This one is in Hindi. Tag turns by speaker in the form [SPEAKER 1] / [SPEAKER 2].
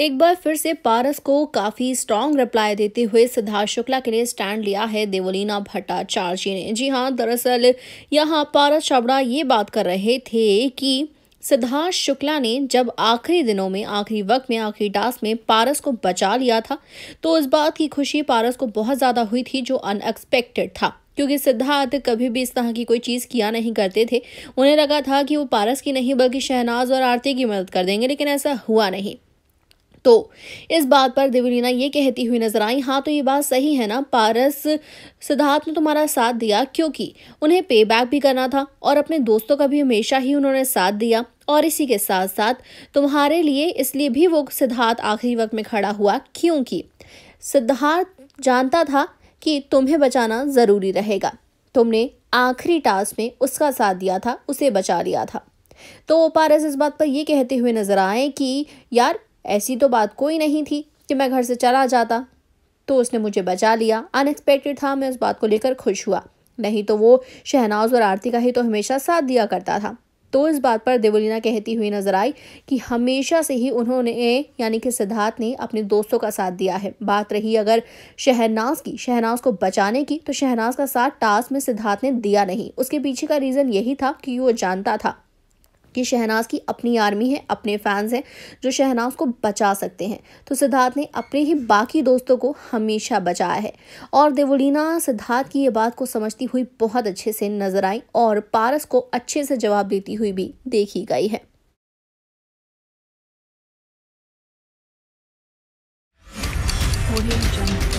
[SPEAKER 1] एक बार फिर से पारस को काफी स्ट्रांग रिप्लाई देते हुए सिद्धार्थ शुक्ला के लिए स्टैंड लिया है देवोलीना भट्टाचार्य जी ने जी हाँ दरअसल यहाँ पारस चावड़ा ये बात कर रहे थे कि सिद्धार्थ शुक्ला ने जब आखिरी दिनों में आखिरी वक्त में आखिरी टास्क में पारस को बचा लिया था तो इस बात की खुशी पारस को बहुत ज़्यादा हुई थी जो अनएक्सपेक्टेड था क्योंकि सिद्धार्थ कभी भी इस तरह की कोई चीज़ किया नहीं करते थे उन्हें लगा था कि वो पारस की नहीं बल्कि शहनाज और आरती की मदद कर देंगे लेकिन ऐसा हुआ नहीं तो इस बात पर देवलीना ये कहती हुई नजर आई हाँ तो ये बात सही है ना पारस सिद्धार्थ ने तुम्हारा साथ दिया क्योंकि उन्हें पे बैक भी करना था और अपने दोस्तों का भी हमेशा ही उन्होंने साथ दिया और इसी के साथ साथ तुम्हारे लिए इसलिए भी वो सिद्धार्थ आखिरी वक्त में खड़ा हुआ क्योंकि सिद्धार्थ जानता था कि तुम्हें बचाना ज़रूरी रहेगा तुमने आखिरी टास्क में उसका साथ दिया था उसे बचा लिया था तो पारस इस बात पर यह कहते हुए नजर आए कि यार ऐसी तो बात कोई नहीं थी कि मैं घर से चला जाता तो उसने मुझे बचा लिया अनएक्सपेक्टेड था मैं उस बात को लेकर खुश हुआ नहीं तो वो शहनाज और आरती का ही तो हमेशा साथ दिया करता था तो इस बात पर देवलीना कहती हुई नजर आई कि हमेशा से ही उन्होंने यानी कि सिद्धार्थ ने अपने दोस्तों का साथ दिया है बात रही अगर शहनाज की शहनाज को बचाने की तो शहनाज का साथ टास्क में सिद्धार्थ ने दिया नहीं उसके पीछे का रीज़न यही था कि वो जानता था कि शहनाज की अपनी आर्मी है अपने फैंस हैं जो शहनाज को बचा सकते हैं तो सिद्धार्थ ने अपने ही बाकी दोस्तों को हमेशा बचाया है और देवलीना सिद्धार्थ की ये बात को समझती हुई बहुत अच्छे से नजर आई और पारस को अच्छे से जवाब देती हुई भी देखी गई है